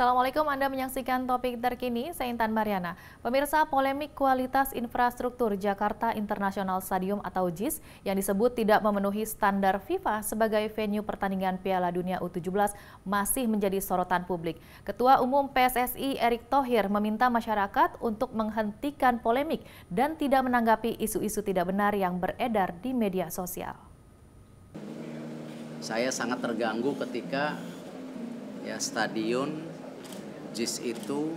Assalamualaikum Anda menyaksikan topik terkini, saya Intan Mariana. Pemirsa, polemik kualitas infrastruktur Jakarta International Stadium atau JIS yang disebut tidak memenuhi standar FIFA sebagai venue pertandingan Piala Dunia U17 masih menjadi sorotan publik. Ketua Umum PSSI Erick Thohir meminta masyarakat untuk menghentikan polemik dan tidak menanggapi isu-isu tidak benar yang beredar di media sosial. Saya sangat terganggu ketika ya stadion JIS itu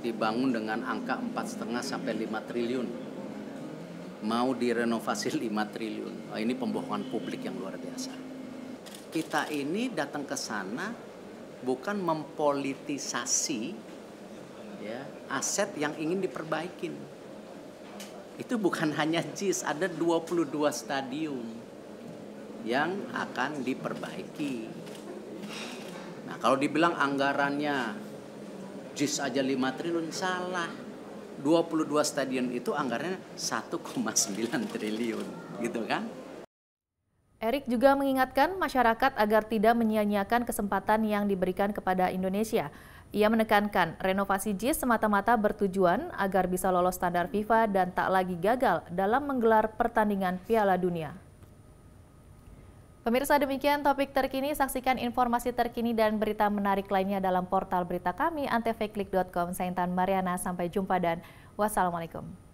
dibangun dengan angka 4,5 sampai 5 triliun. Mau direnovasi 5 triliun. Oh, ini pembohongan publik yang luar biasa. Kita ini datang ke sana bukan mempolitisasi ya, aset yang ingin diperbaikin. Itu bukan hanya JIS, ada 22 stadium yang akan diperbaiki. Nah, kalau dibilang anggarannya JIS aja 5 triliun salah. 22 stadion itu anggarannya 1,9 triliun, gitu kan? Erik juga mengingatkan masyarakat agar tidak menyia-nyiakan kesempatan yang diberikan kepada Indonesia. Ia menekankan renovasi JIS semata-mata bertujuan agar bisa lolos standar FIFA dan tak lagi gagal dalam menggelar pertandingan Piala Dunia. Pemirsa demikian topik terkini, saksikan informasi terkini dan berita menarik lainnya dalam portal berita kami antvklik.com. Saya Intan Mariana, sampai jumpa dan wassalamualaikum.